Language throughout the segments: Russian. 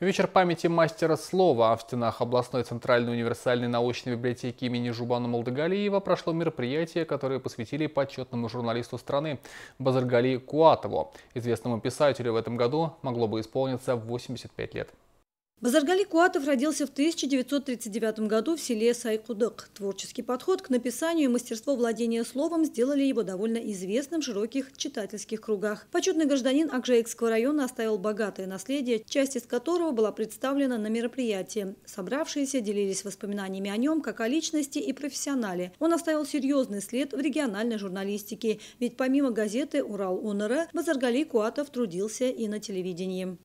Вечер памяти мастера слова в стенах областной центральной универсальной научной библиотеки имени Жубана Молдогалиева прошло мероприятие, которое посвятили почетному журналисту страны Базаргали Куатову. Известному писателю в этом году могло бы исполниться 85 лет. Базаргали Куатов родился в 1939 году в селе Сайкудык. Творческий подход к написанию и мастерство владения словом сделали его довольно известным в широких читательских кругах. Почетный гражданин Акжеекского района оставил богатое наследие, часть из которого была представлена на мероприятии. Собравшиеся делились воспоминаниями о нем как о личности и профессионале. Он оставил серьезный след в региональной журналистике, ведь помимо газеты «Урал ОНР» Базаргали Куатов трудился и на телевидении.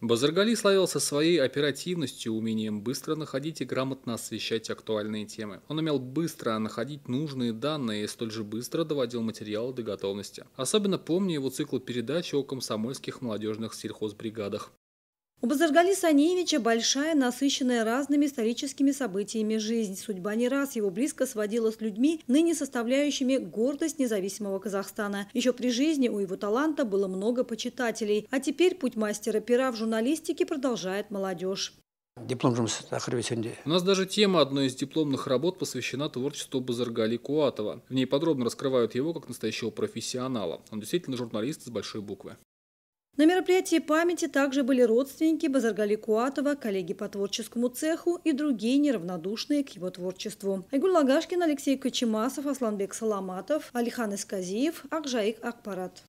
Базаргали славился своей оперативностью, умением быстро находить и грамотно освещать актуальные темы. Он умел быстро находить нужные данные и столь же быстро доводил материалы до готовности. Особенно помню его цикл передач о комсомольских молодежных сельхозбригадах. У Базаргали Саневича большая, насыщенная разными историческими событиями жизнь. Судьба не раз его близко сводила с людьми, ныне составляющими гордость независимого Казахстана. Еще при жизни у его таланта было много почитателей. А теперь путь мастера пера в журналистике продолжает молодежь. Диплом У нас даже тема одной из дипломных работ посвящена творчеству Базаргали Куатова. В ней подробно раскрывают его как настоящего профессионала. Он действительно журналист с большой буквы. На мероприятии памяти также были родственники Базаргали Куатова, коллеги по творческому цеху и другие неравнодушные к его творчеству. Айгул Лагашкин, Алексей Кочемасов, Асланбек Саламатов, Алихан Исказиев, Акжаик Акпарат.